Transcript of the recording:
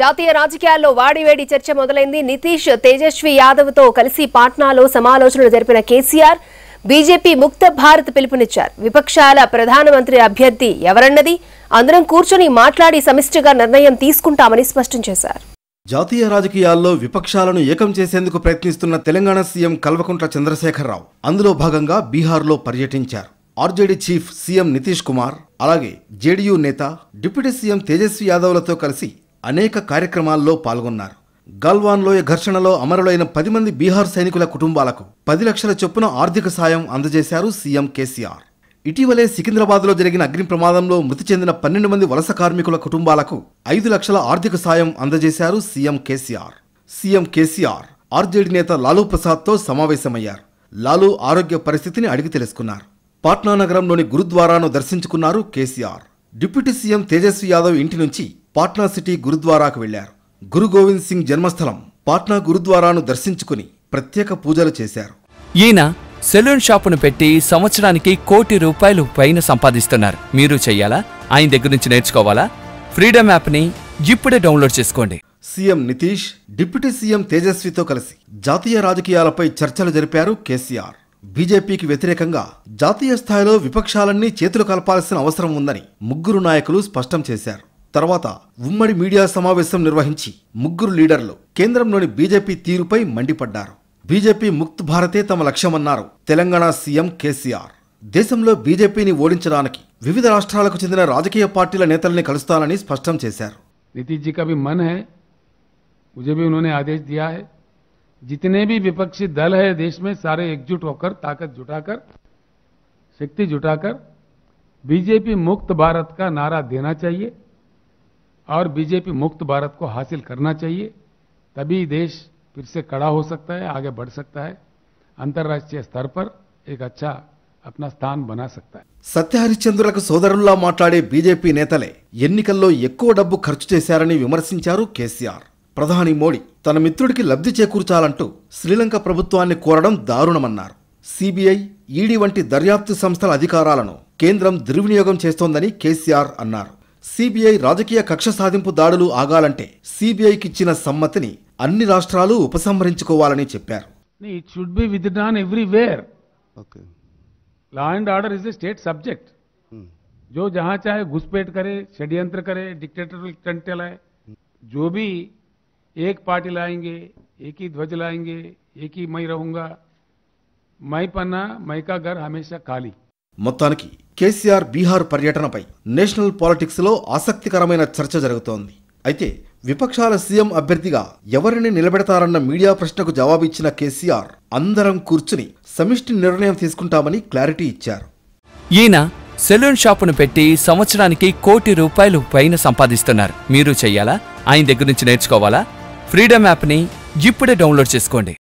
జాతీయ రాజకీయాల్లో వాడివేడి చర్చ మొదలైంది నితీష్ తేజస్వి యాదవ్ తో కలిసి పాట్నాలో సమాలోచనలు జరిపిన కేసీఆర్ బీజేపీ ముక్త భారత్ పిలుపునిచ్చారు విపక్షాల ప్రధానమంత్రి అభ్యర్థి ఎవరన్నది అందరం కూర్చొని మాట్లాడి సమిష్టిగా నిర్ణయం తీసుకుంటామని స్పష్టం చేశారు జాతీయ రాజకీయాల్లో విపక్షాలను ఏకం చేసేందుకు ప్రయత్నిస్తున్న తెలంగాణ సీఎం కల్వకుంట్ల చంద్రశేఖరరావు అందులో భాగంగా బీహార్లో పర్యటించారు RJD chief CM Nitish Kumar అలాగే జేడీయూ నేత డిప్యూటీ సీఎం తేజస్వి యాదవ్లతో కలిసి అనేక కార్యక్రమాల్లో పాల్గొన్నారు గల్వాన్ లోయ ఘర్షణలో అమరులైన పది మంది బీహార్ సైనికుల కుటుంబాలకు పది లక్షల చొప్పున ఆర్థిక సాయం అందజేశారు సీఎం కేసీఆర్ ఇటీవలే సికింద్రాబాద్లో జరిగిన అగ్ని ప్రమాదంలో మృతి చెందిన పన్నెండు మంది వలస కార్మికుల కుటుంబాలకు ఐదు లక్షల ఆర్థిక సాయం అందజేశారు CM KCR CM KCR RJD నేత లాలూ ప్రసాద్తో సమావేశమయ్యారు లాలూ ఆరోగ్య పరిస్థితిని అడిగి తెలుసుకున్నారు పాట్నా నగరంలోని గురుద్వారాను దర్శించుకున్నారు కేసీఆర్ డిప్యూటీ సీఎం తేజస్వి యాదవ్ ఇంటి నుంచి పాట్నా సిటీ గురుద్వారాకు వెళ్లారు గురు గోవింద్ సింగ్ జన్మస్థలం పాట్నా గురుద్వారాను దర్శించుకుని ప్రత్యేక పూజలు చేశారు ఈయన సెలూన్ షాపును పెట్టి సంవత్సరానికి కోటి రూపాయలు పైన సంపాదిస్తున్నారు మీరు చెయ్యాలా ఆయన దగ్గర నుంచి నేర్చుకోవాలా ఫ్రీడమ్ యాప్ని ఇప్పుడే డౌన్లోడ్ చేసుకోండి సీఎం నితీష్ డిప్యూటీ సీఎం తేజస్వితో కలిసి జాతీయ రాజకీయాలపై చర్చలు జరిపారు కేసీఆర్ బీజేపీకి వ్యతిరేకంగా జాతీయ స్థాయిలో విపక్షాలన్నీ చేతులు కలపాల్సిన అవసరం ఉందని ముగ్గురు నాయకులు స్పష్టం చేశారు తరువాత ఉమ్మడి మీడియా సమావేశం నిర్వహించి ముగ్గురు లీడర్లు కేంద్రంలోని బీజేపీ తీరుపై మండిపడ్డారు బీజేపీ ముక్త్ భారతే తమ లక్షమన్నారు తెలంగాణ సీఎం కేసీఆర్ దేశంలో బీజేపీని ఓడించడానికి వివిధ రాష్ట్రాల က చెందిన రాజకీయ పార్టీల నేతల్ని కలుస్తారని స్పష్టం చేశారు నितीజ్ జి కవి మన హుజే బి उन्होने आदेश दिया है जितने भी विपक्षी दल है देश में सारे एकजुट होकर ताकत जुटाकर शक्ति जुटाकर बीजेपी मुक्त भारत का नारा देना चाहिए और बीजेपी मुक्त भारत को हासिल करना चाहिए तभी देश फिर से खड़ा हो सकता है आगे बढ़ सकता है అంతర్రాష్ట్రీయ స్థర్ ఏక అప్నా స్థాన్ బనా సక్తా సత్య హరిశ్చంద్రులకు సోదరుల్లా మాట్లాడే బీజేపీ నేతలే ఎన్నికల్లో ఎక్కువ డబ్బు ఖర్చు చేశారని విమర్శించారు కేసీఆర్ ప్రధాని మోడీ తన మిత్రుడికి లబ్ధి చేకూర్చాలంటూ శ్రీలంక ప్రభుత్వాన్ని కోరడం దారుణమన్నారు సిబిఐ ఈడీ వంటి దర్యాప్తు సంస్థల అధికారాలను కేంద్రం దుర్వినియోగం చేస్తోందని కేసీఆర్ అన్నారు సిబిఐ రాజకీయ కక్ష సాధింపు దాడులు ఆగాలంటే సిబిఐకి ఇచ్చిన సమ్మతిని అన్ని రాష్ట్రాలు ఉపసంహరించుకోవాలని చెప్పారు జో జహా చాహే ఘుసపేట్ కరే షడ్యంత్ర కరే డిక్టేటర్ టంటలాయ్ జో భీ ఏక్ పార్టీ లాయంగే ఏకీ ధ్వజ లాయంగే ఏకీ మై రహుంగా మై పన్నా మై ఘర్ హమేషా ఖాళీ మొత్తానికి కేసీఆర్ బీహార్ పర్యటనపై నేషనల్ పాలిటిక్స్లో ఆసక్తికరమైన చర్చ జరుగుతోంది అయితే విపక్షాల సీఎం అభ్యర్థిగా ఎవరిని నిలబెడతారన్న మీడియా ప్రశ్నకు జవాబిచ్చిన కేసీఆర్ అందరం కూర్చుని సమిష్టి నిర్ణయం తీసుకుంటామని క్లారిటీ ఇచ్చారు ఈయన సెలూన్ షాపును పెట్టి సంవత్సరానికి కోటి రూపాయలు పైన సంపాదిస్తున్నారు మీరు చెయ్యాలా ఆయన దగ్గర నుంచి నేర్చుకోవాలా ఫ్రీడమ్ యాప్ని ఇప్పుడే డౌన్లోడ్ చేసుకోండి